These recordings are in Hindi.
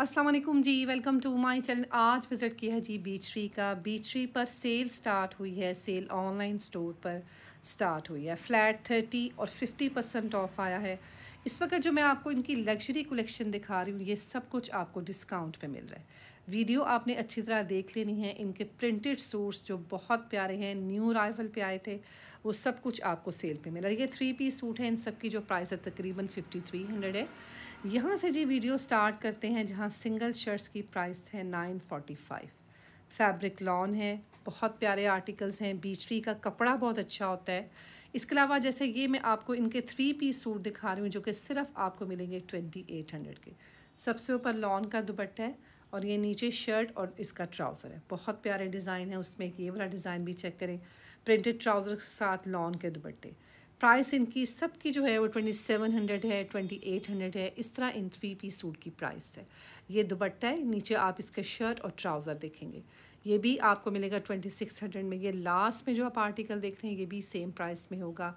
अस्सलाम वालेकुम जी वेलकम टू माय चैनल आज विज़िट किया है जी बीच ट्री का बीच ट्री पर सेल स्टार्ट हुई है सेल ऑनलाइन स्टोर पर स्टार्ट हुई है फ्लैट थर्टी और फिफ्टी परसेंट ऑफ आया है इस वक्त जो मैं आपको इनकी लग्जरी कलेक्शन दिखा रही हूँ ये सब कुछ आपको डिस्काउंट पे मिल रहा है वीडियो आपने अच्छी तरह देख लेनी है इनके प्रिंटेड सूट्स जो बहुत प्यारे हैं न्यू राइवल पे आए थे वो सब कुछ आपको सेल पे मिला ये थ्री पीस सूट है इन सब की जो प्राइस है तकरीबन फिफ्टी थ्री हंड्रेड है यहाँ से जी वीडियो स्टार्ट करते हैं जहाँ सिंगल शर्ट्स की प्राइस है nine forty five fabric lawn है बहुत प्यारे आर्टिकल्स हैं बीचरी का कपड़ा बहुत अच्छा होता है इसके अलावा जैसे ये मैं आपको इनके थ्री पीस सूट दिखा रही हूँ जो कि सिर्फ आपको मिलेंगे ट्वेंटी एट हंड्रेड के सबसे ऊपर लॉन का दुपट्टा है और ये नीचे शर्ट और इसका ट्राउज़र है बहुत प्यारे डिज़ाइन है उसमें एक ये वाला डिज़ाइन भी चेक करें प्रिंटेड ट्राउज़र के साथ लॉन के दुपट्टे प्राइस इनकी सबकी जो है वो ट्वेंटी सेवन हंड्रेड है ट्वेंटी एट हंड्रेड है इस तरह इन थ्री पीस सूट की प्राइस है ये दुपट्टा है नीचे आप इसके शर्ट और ट्राउज़र देखेंगे ये भी आपको मिलेगा ट्वेंटी सिक्स हंड्रेड में ये लास्ट में जो आप आर्टिकल देख रहे हैं ये भी सेम प्राइस में होगा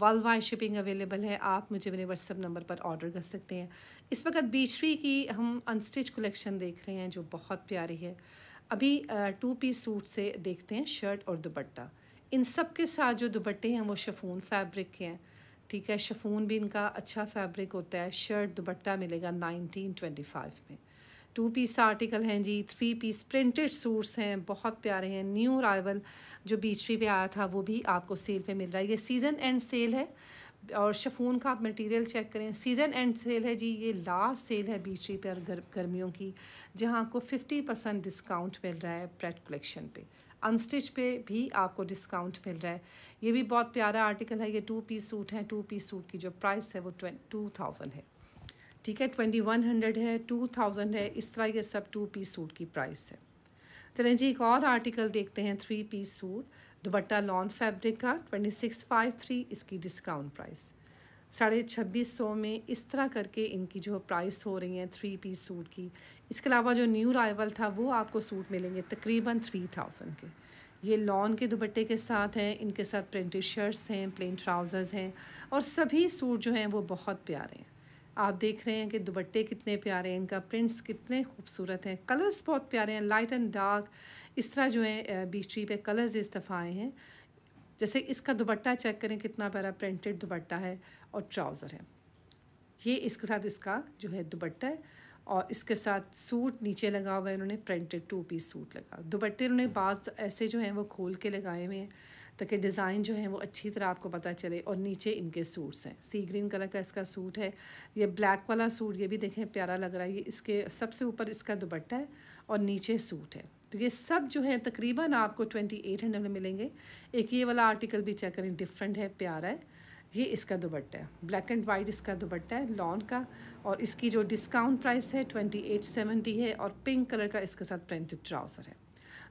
वर्ल्ड वाइड शिपिंग अवेलेबल है आप मुझे मेरे व्हाट्सअप नंबर पर ऑर्डर कर सकते हैं इस वक्त बीचरी की हम अनस्टिच कलेक्शन देख रहे हैं जो बहुत प्यारी है अभी टू पीस सूट से देखते हैं शर्ट और दुपट्टा इन सब के साथ जो दुपट्टे हैं वो शफून फैब्रिक के हैं ठीक है शफून भी इनका अच्छा फैब्रिक होता है शर्ट दुपट्टा मिलेगा नाइनटीन ट्वेंटी फाइव में टू पीस आर्टिकल हैं जी थ्री पीस प्रिंटेड सूट्स हैं बहुत प्यारे हैं न्यू अराइवल जो बीचवी पे आया था वो भी आपको सेल पे मिल रहा है ये सीज़न एंड सेल है और शफून का आप मटेरियल चेक करें सीज़न एंड सेल है जी ये लास्ट सेल है बीचवी पे और गर, गर्मियों की जहाँ आपको फिफ्टी परसेंट डिस्काउंट मिल रहा है प्रेड कलेक्शन पर अनस्टिच पे भी आपको डिस्काउंट मिल रहा है ये भी बहुत प्यारा आर्टिकल है ये टू पीस सूट है टू पीस सूट की जो प्राइस है वो टू थाउजेंड है ठीक है ट्वेंटी वन हंड्रेड है टू थाउजेंड है इस तरह ये सब टू पीस सूट की प्राइस है चलें जी एक और आर्टिकल देखते हैं three piece suit dupatta lawn fabric का ट्वेंटी सिक्स फाइव थ्री इसकी डिस्काउंट प्राइस साढ़े छब्बीस सौ में इस तरह करके इनकी जो प्राइस हो रही हैं थ्री पीस सूट की इसके अलावा जो न्यू राइवल था वो आपको सूट मिलेंगे तकरीबन थ्री थाउजेंड के ये लॉन के दुपट्टे के साथ हैं इनके साथ प्रिंटेड शर्ट्स हैं प्लेन ट्राउज़र्स हैं और सभी सूट जो हैं वो बहुत प्यारे हैं आप देख रहे हैं कि दुपट्टे कितने प्यारे हैं इनका प्रिंट्स कितने खूबसूरत हैं कलर्स बहुत प्यारे हैं लाइट एंड डार्क इस तरह जो है बीच पे कलर्स इस दफ़ा आए हैं जैसे इसका दुपट्टा चेक करें कितना प्यारा प्रिंटेड दुपट्टा है और ट्राउज़र है ये इसके साथ इसका जो है दुपट्टा है और इसके साथ सूट नीचे लगा हुआ है इन्होंने प्रिंटेड टू पीस सूट लगा दुपट्टे इन्होंने बाज ऐसे जो हैं वो खोल के लगाए हुए हैं ताकि डिज़ाइन जो है वो अच्छी तरह आपको पता चले और नीचे इनके सूट्स हैं सी ग्रीन कलर का इसका सूट है ये ब्लैक वाला सूट ये भी देखें प्यारा लग रहा है ये इसके सबसे ऊपर इसका दुपट्टा है और नीचे सूट है तो ये सब जो है तकरीबन आपको ट्वेंटी एट हंड्रेड में मिलेंगे एक ये वाला आर्टिकल भी चेक करें डिफरेंट है प्यारा है ये इसका दुबट्टा है ब्लैक एंड वाइट इसका दुबट्टा है लॉन का और इसकी जो डिस्काउंट प्राइस है ट्वेंटी एट सेवेंटी है और पिंक कलर का इसके साथ प्रिंटेड ट्राउज़र है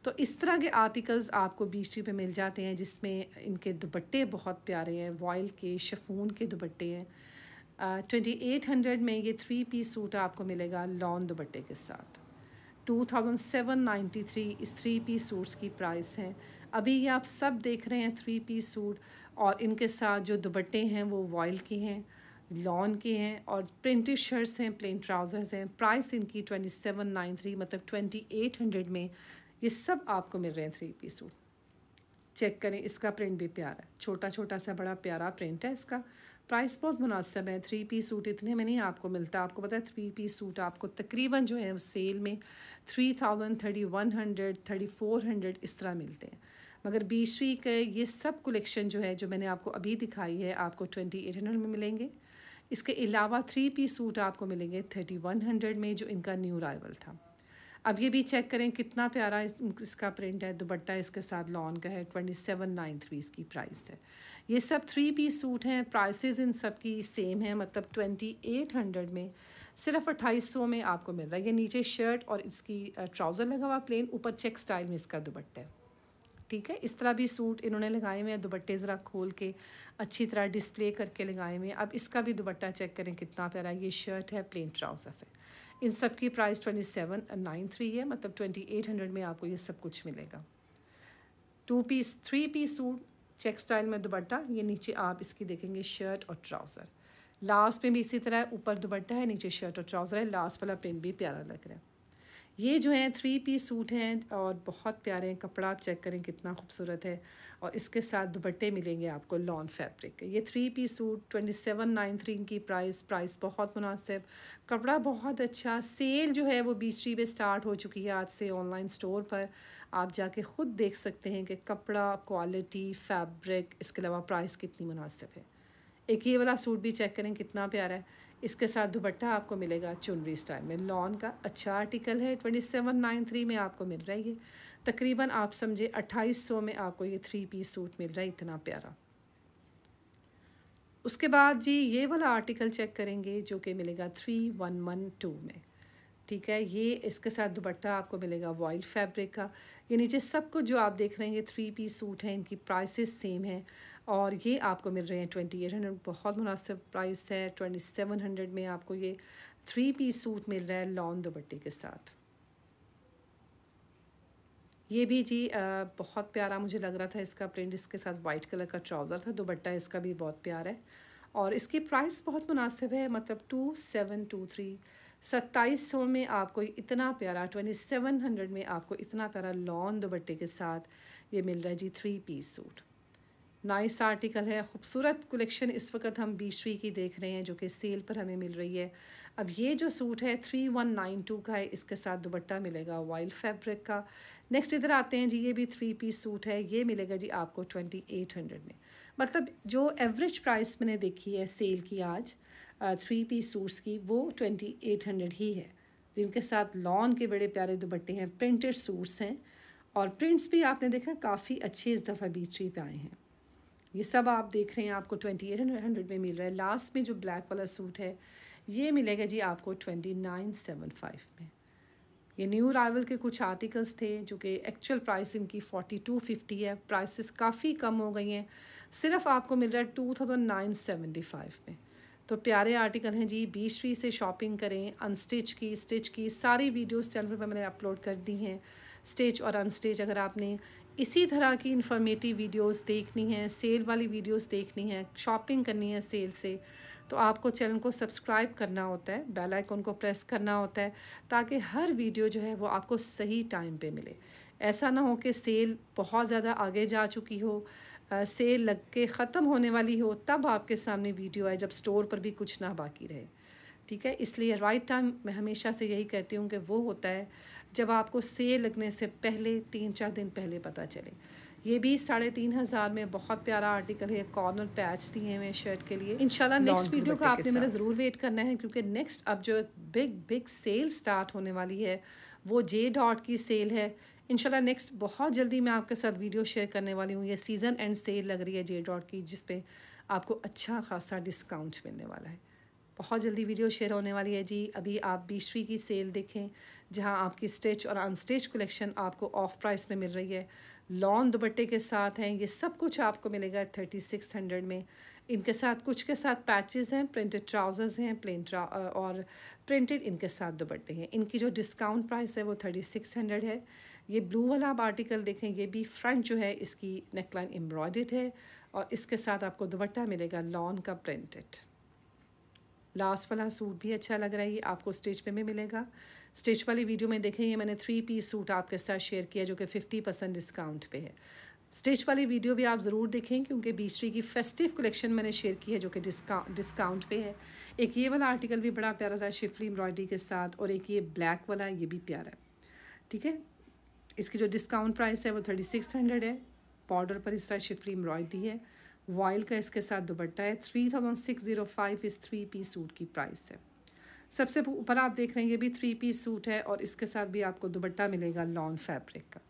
तो इस तरह के आर्टिकल्स आपको बीस रुपये मिल जाते हैं जिसमें इनके दुबट्टे बहुत प्यारे हैं वॉयल के शफून के दुबट्टे हैं ट्वेंटी एट हंड्रेड में ये थ्री पीस सूट आपको मिलेगा लॉन दुबट्टे के साथ two thousand seven ninety three इस थ्री पी सूट्स की प्राइस है अभी ये आप सब देख रहे हैं थ्री पी सूट और इनके साथ जो दुपट्टे हैं वो वॉयल के हैं लॉन के हैं और प्रिंटेड शर्ट्स हैं प्लेन ट्राउज़र्स हैं प्राइस इनकी ट्वेंटी सेवन नाइन थ्री मतलब ट्वेंटी एट हंड्रेड में ये सब आपको मिल रहे हैं थ्री पी सूट चेक करें इसका प्रिंट भी प्यारा है छोटा छोटा सा बड़ा प्यारा प्रिंट है इसका प्राइस बहुत मुनासिब है थ्री पी सूट इतने में नहीं आपको मिलता आपको पता है थ्री पी सूट आपको तकरीबन जो है सेल में three thousand thirty one hundred thirty four hundred इस तरह मिलते हैं मगर बीसवीं के ये सब कलेक्शन जो है जो मैंने आपको अभी दिखाई है आपको ट्वेंटी एट हंड्रेड में मिलेंगे इसके अलावा थ्री पी सूट आपको मिलेंगे थर्टी वन हंड्रेड में जो इनका न्यू राइवल था अब ये भी चेक करें कितना प्यारा इस, इसका प्रिंट है दुबट्टा इसके साथ लॉन का है ट्वेंटी सेवन नाइन थ्री इसकी प्राइस है ये सब थ्री पीस सूट हैं प्राइसेस इन सब की सेम है मतलब ट्वेंटी एट हंड्रेड में सिर्फ अट्ठाईस सौ में आपको मिल रहा है ये नीचे शर्ट और इसकी ट्राउज़र लगा हुआ प्लेन ऊपर चेक स्टाइल में इसका दुबट्टा है ठीक है इस तरह भी सूट इन्होंने लगाए हुए हैं दुपट्टे ज़रा खोल के अच्छी तरह डिस्प्ले करके लगाए हुए हैं अब इसका भी दुपट्टा चेक करें कितना प्यारा ये शर्ट है प्लेन ट्राउजर्स है इन सब की price twenty seven nine three है मतलब ट्वेंटी एट हंड्रेड में आपको ये सब कुछ मिलेगा two piece three piece suit check style में दुपट्टा ये नीचे आप इसकी देखेंगे शर्ट और ट्राउज़र लास्ट में भी इसी तरह ऊपर दुपट्टा है नीचे शर्ट और ट्राउज़र है लास्ट वाला प्रिंट भी प्यारा लग रहा है ये जो है थ्री पीस सूट हैं और बहुत प्यारे हैं कपड़ा आप चेक करें कितना खूबसूरत है और इसके साथ दुपट्टे मिलेंगे आपको लॉन फैब्रिक ये three piece suit twenty seven nine three की प्राइस प्राइस बहुत मुनासिब कपड़ा बहुत अच्छा सेल जो है वो बीचरी पे स्टार्ट हो चुकी है आज से ऑनलाइन स्टोर पर आप जाके ख़ुद देख सकते हैं कि कपड़ा क्वालिटी फैब्रिक इसके अलावा प्राइस कितनी मुनासिब है एक ये वाला सूट भी चेक करें कितना प्यारा है इसके साथ दुपट्टा आपको मिलेगा चुनरी स्टाइल में लॉन का अच्छा आर्टिकल है ट्वेंटी सेवन नाइन थ्री में आपको मिल रहा है ये तकरीबन आप समझे अट्ठाईस सौ में आपको ये थ्री पीस सूट मिल रहा है इतना प्यारा उसके बाद जी ये वाला आर्टिकल चेक करेंगे जो कि मिलेगा थ्री वन वन टू में ठीक है ये इसके साथ दुपट्टा आपको मिलेगा वॉइल फैब्रिक का ये नीचे सब कुछ जो आप देख रहे हैं ये थ्री पीस सूट हैं इनकी प्राइसेस सेम हैं और ये आपको मिल रहे हैं ट्वेंटी एट हंड्रेड बहुत मुनासिब प्राइस है ट्वेंटी सेवन हंड्रेड में आपको ये थ्री पीस सूट मिल रहा है लॉन्ग दुपट्टे के साथ ये भी जी बहुत प्यारा मुझे लग रहा था इसका प्रिंट इसके साथ वाइट कलर का ट्राउज़र था दुपट्टा इसका भी बहुत प्यारा है और इसकी प्राइस बहुत मुनासिब है मतलब टू सेवन टू थ्री सत्ताईस सौ में आपको इतना प्यारा ट्वेंटी सेवन हंड्रेड में आपको इतना प्यारा लॉन्ग दुपट्टे के साथ ये मिल रहा है जी three piece suit nice article है खूबसूरत कलेक्शन इस वक्त हम बीसवीं की देख रहे हैं जो कि सेल पर हमें मिल रही है अब ये जो सूट है थ्री वन नाइन टू का है इसके साथ दुबट्टा मिलेगा वाइल्ड फैब्रिक का नेक्स्ट इधर आते हैं जी ये भी थ्री पीस सूट है ये मिलेगा जी आपको ट्वेंटी एट हंड्रेड में मतलब जो एवरेज प्राइस मैंने देखी है सेल की आज थ्री पीस सूट्स की वो ट्वेंटी एट हंड्रेड ही है जिनके साथ लॉन के बड़े प्यारे दुपट्टे हैं प्रिंटेड सूट्स हैं और प्रिंट्स भी आपने देखा काफ़ी अच्छे इस दफ़ा बीच पे आए हैं ये सब आप देख रहे हैं आपको ट्वेंटी एट हंड्रेड में मिल रहा है लास्ट में जो ब्लैक वाला सूट है ये मिलेगा जी आपको ट्वेंटी नाइन सेवन फाइव में ये न्यू राइवल के कुछ आर्टिकल्स थे जो कि एक्चुअल प्राइस इनकी फोर्टी टू फिफ्टी है प्राइसेस काफ़ी कम हो गई हैं सिर्फ आपको मिल रहा है two thousand nine seventy five में तो प्यारे आर्टिकल हैं जी बीसवीं से शॉपिंग करें अनस्टिच की स्टिच की सारी वीडियोस चैनल पर मैंने अपलोड कर दी हैं स्टिच और अनस्टिच अगर आपने इसी तरह की इन्फॉर्मेटिव वीडियोस देखनी है सेल वाली वीडियोस देखनी है शॉपिंग करनी है सेल से तो आपको चैनल को सब्सक्राइब करना होता है बेल आइकन को प्रेस करना होता है ताकि हर वीडियो जो है वो आपको सही टाइम पे मिले ऐसा ना हो कि सेल बहुत ज़्यादा आगे जा चुकी हो आ, सेल लग के ख़त्म होने वाली हो तब आपके सामने वीडियो आए जब स्टोर पर भी कुछ ना बाकी रहे ठीक है इसलिए राइट टाइम मैं हमेशा से यही कहती हूँ कि वो होता है जब आपको सेल लगने से पहले तीन चार दिन पहले पता चले ये भी साढ़े तीन हज़ार में बहुत प्यारा आर्टिकल है कॉर्नर पैच दिए हुए शर्ट के लिए इंशाल्लाह नेक्स्ट वीडियो का आपने मेरा ज़रूर वेट करना है क्योंकि नेक्स्ट अब जो बिग बिग सेल स्टार्ट होने वाली है वो जे डॉट की सेल है इंशाल्लाह नेक्स्ट बहुत जल्दी मैं आपके साथ वीडियो शेयर करने वाली हूँ ये सीज़न एंड सेल लग रही है जे डॉट की जिसपे आपको अच्छा खासा डिस्काउंट मिलने वाला है बहुत जल्दी वीडियो शेयर होने वाली है जी अभी आप बीसवी की सेल देखें जहां आपकी स्टिच और अनस्टिच कलेक्शन आपको ऑफ प्राइस में मिल रही है लॉन् दुपट्टे के साथ हैं ये सब कुछ आपको मिलेगा थर्टी सिक्स हंड्रेड में इनके साथ कुछ के साथ पैचेस हैं प्रिंटेड ट्राउज़र्स हैं प्लेन ट्रा और प्रिंटेड इनके साथ दुपट्टे हैं इनकी जो डिस्काउंट प्राइस है वो थर्टी सिक्स हंड्रेड है ये ब्लू वाला आप आर्टिकल देखें ये भी फ्रंट जो है इसकी नेकलाइन एम्ब्रॉयड है और इसके साथ आपको दुपट्टा मिलेगा लॉन का प्रिंटेड लास्ट वाला सूट भी अच्छा लग रहा है ये आपको स्टिच पे में मिलेगा स्टिच वाली वीडियो में देखें ये मैंने थ्री पीस सूट आपके साथ शेयर किया जो कि फिफ्टी परसेंट डिस्काउंट पे है स्टिच वाली वीडियो भी आप ज़रूर देखें क्योंकि बीचरी की फेस्टिव कलेक्शन मैंने शेयर की है जो कि डिस्काउंट डिस्काउंट पे है एक ये वाला आर्टिकल भी बड़ा प्यारा था शिफली एम्ब्रॉयडरी के साथ और एक ये ब्लैक वाला ये भी प्यारा है ठीक है इसकी जो डिस्काउंट प्राइस है वो थर्टी सिक्स हंड्रेड है बॉर्डर पर इस तरह शिफली एम्ब्रॉयडरी है वॉयल का इसके साथ दुबट्टा है three thousand six zero five इस थ्री पी सूट की प्राइस है सबसे ऊपर आप देख रहे हैं ये भी थ्री पी सूट है और इसके साथ भी आपको दुबट्टा मिलेगा लॉन्ग फैब्रिक का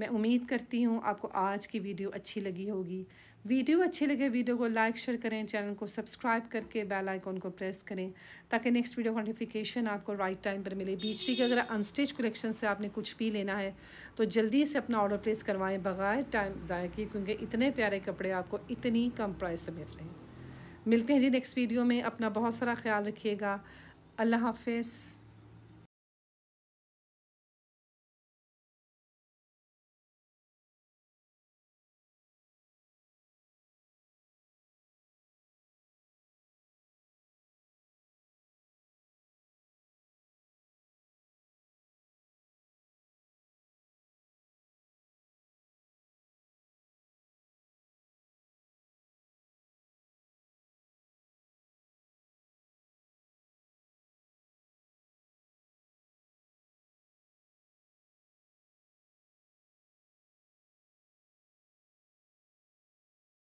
मैं उम्मीद करती हूँ आपको आज की वीडियो अच्छी लगी होगी वीडियो अच्छी लगे वीडियो को लाइक शेयर करें चैनल को सब्सक्राइब करके बेल आइकॉन को प्रेस करें ताकि नेक्स्ट वीडियो का नोटिफिकेशन आपको राइट टाइम पर मिले बीचरी के अगर अनस्टेज कलेक्शन से आपने कुछ भी लेना है तो जल्दी से अपना ऑर्डर प्लेस करवाएं बगैर टाइम ज़ाया किए क्योंकि इतने प्यारे कपड़े आपको इतनी कम प्राइस से मिल रहे हैं मिलते हैं जी नेक्स्ट वीडियो में अपना बहुत सारा ख्याल रखिएगा अल्लाह हाफिज़